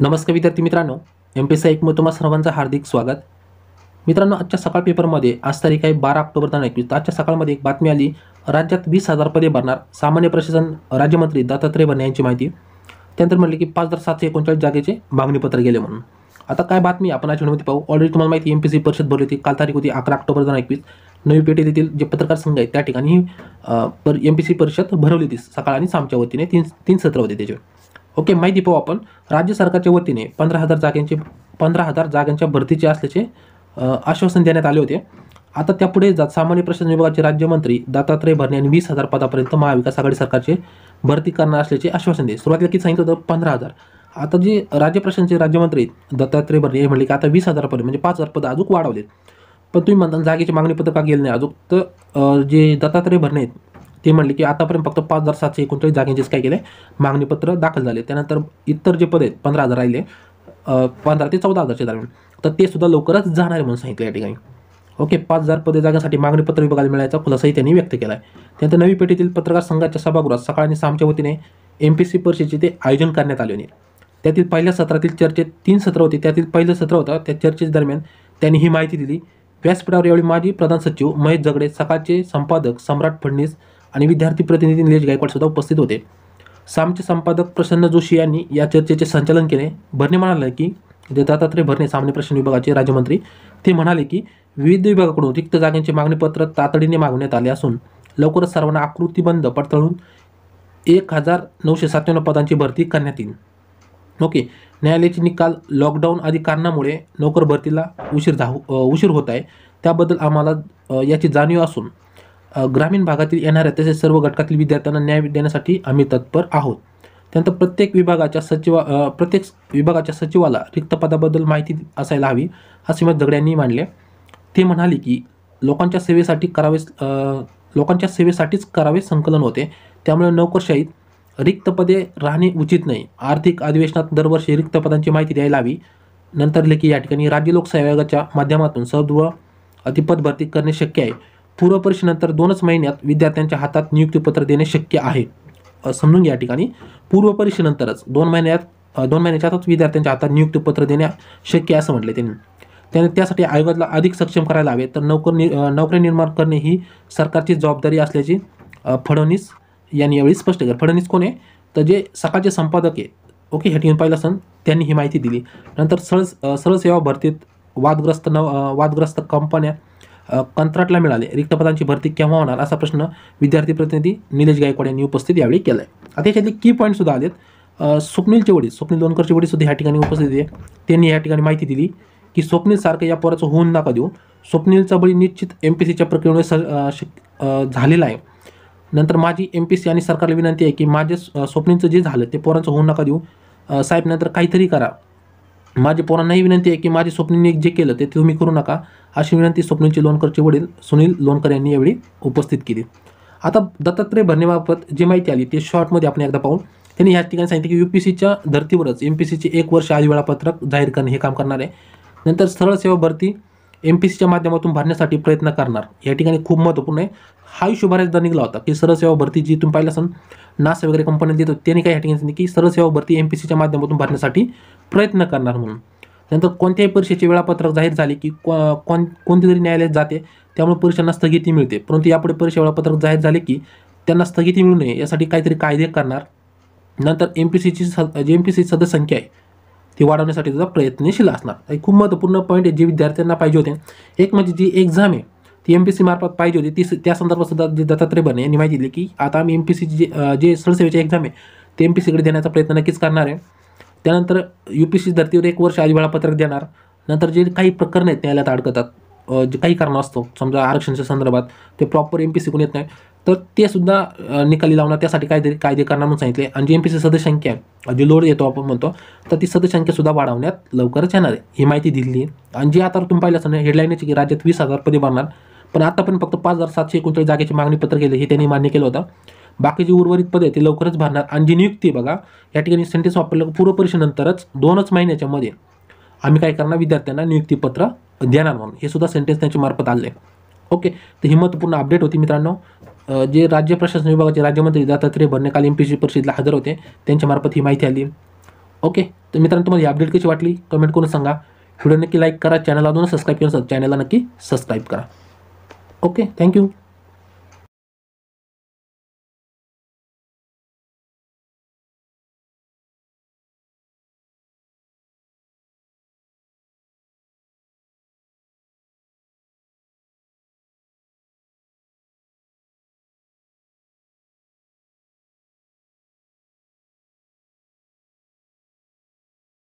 नमस्कार विद्यार्थी मित्रांनो एम पी सी एकमत तुम्हा सर्वांचं हार्दिक स्वागत मित्रांनो आजच्या सकाळ पेपरमध्ये आज तारीख आहे बारा ऑक्टोबर दोन एकवीस आजच्या सकाळमध्ये एक बातमी आली राज्यात वीस हजार पदे भरणार सामान्य प्रशासन राज्यमंत्री दत्तात्रय भरणे यांची माहिती त्यानंतर म्हटले की पाच हजार सातशे एकोणचाळीस जागेचे मागणीपत्र गेले म्हणून आता काय बातमी आपण आज व्हिडिओमध्ये पाहू ऑलरेडी तुम्हाला माहिती एम पी सी परिषद भरली होती काल तारीख होती अकरा ऑक्टोबर दोन एकवीस नवी पेठेत येथील जे पत्रकार संघ आहेत त्या ठिकाणी पर एम पी सी परिषद भरवली होती सकाळ आणि सामच्या वतीने तीन तीन सत्र होते त्याचे ओके माहिती पाहू आपण राज्य सरकारच्या वतीने पंधरा हजार जागांचे पंधरा हजार जागांच्या भरतीचे असल्याचे आश्वासन देण्यात आले होते आता त्यापुढे जात सामान्य प्रशासन विभागाचे राज्यमंत्री दत्तात्रय भरणे यांनी वीस हजार पदापर्यंत महाविकास आघाडी सरकारचे भरती करणार असल्याचे आश्वासन दिले सुरुवातीला किती सांगितलं होतं पंधरा हजार आता जे राज्य प्रशासनचे राज्यमंत्री दत्तात्रय भरणे हे म्हणले की आता वीस हजारपर्यंत म्हणजे पाच हजार पदं अजून वाढवलेत पण तुम्ही म्हणता जागेची मागणी पत्र का गेलं नाही अजून तर जे दत्तात्रय भरणे आहेत ते म्हणले की आतापर्यंत फक्त पाच हजार सातशे एकोणचाळीस जागेचेच काय केले मागणीपत्र दाखल झाले त्यानंतर इतर जे पद आहेत पंधरा हजार राहिले पंधरा ते चौदा हजारच्या दरम्यान तर ते सुद्धा लवकरच जाणार आहे म्हणून सांगितलं या ठिकाणी ओके पाच हजार पदे मागणी मागणीपत्र विभागाला मिळायचा खुलासाही त्यांनी व्यक्त केला आहे त्यानंतर नवी पेठेतील पत्रकार संघाच्या सभागृहात सकाळ आणि सामच्या वतीने एम पी सी परीक्षेचे ते आयोजन करण्यात आले होते त्यातील पहिल्या सत्रातील चर्चेत तीन सत्र होते त्यातील पहिलं सत्र होतं त्या चर्चेदरम्यान त्यांनी ही माहिती दिली व्यासपीठावर यावेळी माजी प्रधान सचिव महेश जगडे सकाळचे संपादक सम्राट फडणीस आणि विद्यार्थी प्रतिनिधी निलेश गायकवाड सुद्धा उपस्थित होते सामचे संपादक प्रसन्न जोशी यांनी या चर्चेचे संचालन केले भरणे म्हणाले की जे दत्तात्रय भरणे सामने प्रश्न विभागाचे राज्यमंत्री ते म्हणाले की विविध विभागाकडून रिक्त जागांचे मागणीपत्र तातडीने मागवण्यात आले असून लवकरच सर्वांना आकृतीबंद पडताळून एक हजार नऊशे सत्त्याण्णव पदांची भरती करण्यात येईल ओके न्यायालयाचे निकाल लॉकडाऊन आदी कारणामुळे नोकर भरतीला उशीर जाऊ उशीर होत आहे त्याबद्दल आम्हाला याची जाणीव असून ग्रामीण भागातील येणाऱ्या तसेच सर्व घटकातील विद्यार्थ्यांना न्याय देण्यासाठी आम्ही तत्पर आहोत त्यानंतर प्रत्येक विभागाच्या सचिवा प्रत्येक विभागाच्या सचिवाला रिक्त पदाबद्दल माहिती असायला हवी असे मत दगड्यांनी मांडले ते म्हणाले की लोकांच्या सेवेसाठी करावे लोकांच्या सेवेसाठीच करावे संकलन होते त्यामुळे नोकरशाहीत रिक्त पदे राहणे उचित नाही आर्थिक अधिवेशनात दरवर्षी रिक्त पदांची माहिती द्यायला हवी नंतर लेखी या ठिकाणी राज्य लोकसेवा आयोगाच्या माध्यमातून सदव अतिपद भरती करणे शक्य आहे पूर्वपरीक्षेनंतर दोनच महिन्यात विद्यार्थ्यांच्या हातात नियुक्तीपत्र देणे शक्य आहे समजून घ्या या ठिकाणी पूर्वपरीक्षेनंतरच दोन महिन्यात दोन महिन्याच्या आतच विद्यार्थ्यांच्या हातात नियुक्तीपत्र देणे शक्य आहे असं म्हटले त्यांनी त्याने त्यासाठी आयोगाला अधिक सक्षम करायला हवे तर नोकर नि नोकरी निर्माण करणे ही सरकारची जबाबदारी असल्याची फडणवीस यांनी यावेळी स्पष्ट केलं फडणवीस कोण आहे तर जे सकाळचे संपादक आहे ओके हे ठिकाणी पाहिलं सन त्यांनी ही माहिती दिली नंतर सरळ सरळ सेवा भरतीत वादग्रस्त न वादग्रस्त कंपन्या कंत्राटला मिळाले रिक्त पदांची भरती केव्हा होणार असा प्रश्न विद्यार्थी प्रतिनिधी निलेश गायकवाड यांनी उपस्थित यावेळी केला आहे आता याच्यातले की पॉईंटसुद्धा आलेत स्वप्नीलचे वडील स्वप्नील दोनकरचे वडीलसुद्धा या ठिकाणी उपस्थित आहे त्यांनी या ठिकाणी माहिती दिली की स्वप्नीलसारखं या पोराचं होऊन नका देऊ स्वप्नीलचा बळी निश्चित एम पी सीच्या प्रक्रियेमुळे स झालेला आहे नंतर माझी एम पी सी आणि सरकारला विनंती आहे की माझे स्वप्नींचं जे झालं ते पोरांचं होऊ नका देऊ साहेब नंतर काहीतरी करा माझी पोरांनाही विनंती आहे की माझ्या स्वप्नींनी जे केलं ते तुम्ही करू नका अशी विनंती स्वप्नींचे लोणकरचे वडील सुनील लोणकर यांनी यावेळी उपस्थित केली आता दत्तात्रय भरणेबाबत जी माहिती आली ते शॉर्टमध्ये आपण एकदा पाहू त्यांनी ह्या ठिकाणी सांगितलं की यू पी सीच्या धर्तीवरच एम पी सीचे एक वर्ष आधी वेळापत्रक जाहीर करणे हे काम करणार आहे नंतर सरळ सेवा भरती एम पी सीच्या माध्यमातून भरण्यासाठी प्रयत्न करणार या ठिकाणी खूप महत्त्वपूर्ण आहे हा इशू बऱ्याचदा निघाला होता की सरसेवा भरती जी तुम्ही पाहिलं असेल नासा वगैरे कंपन्या देतो त्यांनी काही या ठिकाणी सांगितलं की सरसेवा भरती एम पी सीच्या माध्यमातून भरण्यासाठी प्रयत्न करणार म्हणून नंतर कोणत्याही परीक्षेचे वेळापत्रक जाहीर झाले की कोण कोणते तरी न्यायालयात जाते त्यामुळे परीक्षांना स्थगिती मिळते परंतु यापुढे परीक्षा वेळापत्रक जाहीर झाले की त्यांना स्थगिती मिळू नये यासाठी काहीतरी कायदे करणार नंतर एम पी सीची स एम पी सी संख्या आहे ती वाढवण्यासाठी तुझा प्रयत्नशील असणार एक खूप महत्त्वपूर्ण पॉईंट आहे जे विद्यार्थ्यांना पाहिजे होते एक म्हणजे जी एक्झाम आहे ती एम पी सी मार्फत पाहिजे होती ती त्या संदर्भात सुद्धा जे दत्तात्रय बने यांनी माहिती दिली की आता आम्ही एम पी सी जे जे सरसेवेची एक्झाम आहे ते एम पी सीकडे देण्याचा प्रयत्न नक्कीच करणार आहे त्यानंतर यू पी सी धर्तीवर एक वर्ष आधी वेळापत्रक देणार नंतर जे काही प्रकरण आहेत न्यायालयात अडकतात काही कारण असतो समजा आरक्षणाच्या संदर्भात ते प्रॉपर एम पी सी कोण येत नाही तर ते सुद्धा निकाली लावणार त्यासाठी कायदे कायदे करणार म्हणून सांगितले आणि जी एम पी सी सदस्यसंख्या जी लोड येतो आपण म्हणतो तर ती सुद्धा वाढवण्यात लवकरच येणार आहे ही माहिती दिली आणि जी आता तुम्ही पाहिलं असताना हेडलाईन आहे की राज्यात वीस हजार पदे भरणार पण आता पण फक्त पाच हजार सातशे एकोणचाळीस जागेची मागणी पत्र केले हे त्यांनी मान्य केलं होतं बाकीची उर्वरित पदे ते लवकरच भरणार आणि जी नियुक्ती बघा या ठिकाणी सेंटेन्स वापरलं पूर्वपरीक्षेनंतरच दोनच महिन्याच्या मध्ये आम्ही काय करणार विद्यार्थ्यांना नियुक्तीपत्र देणार म्हणून हे सुद्धा सेंटेन्स त्यांच्या मार्फत आले ओके तर ही महत्त्वपूर्ण अपडेट होती मित्रांनो जे राज्य प्रशासन विभागाचे राज्यमंत्री दत्तात्रय भरणे काल एम पी सी परिषदेला हजर होते त्यांच्यामार्फत ही माहिती आली ओके तर मित्रांनो तुम्हाला ही अपडेट कशी वाटली कमेंट करून सांगा व्हिडिओ नक्की लाईक करा चॅनल अजून सबस्क्राईब करून चॅनलला नक्की सबस्क्राईब करा ओके थँक्यू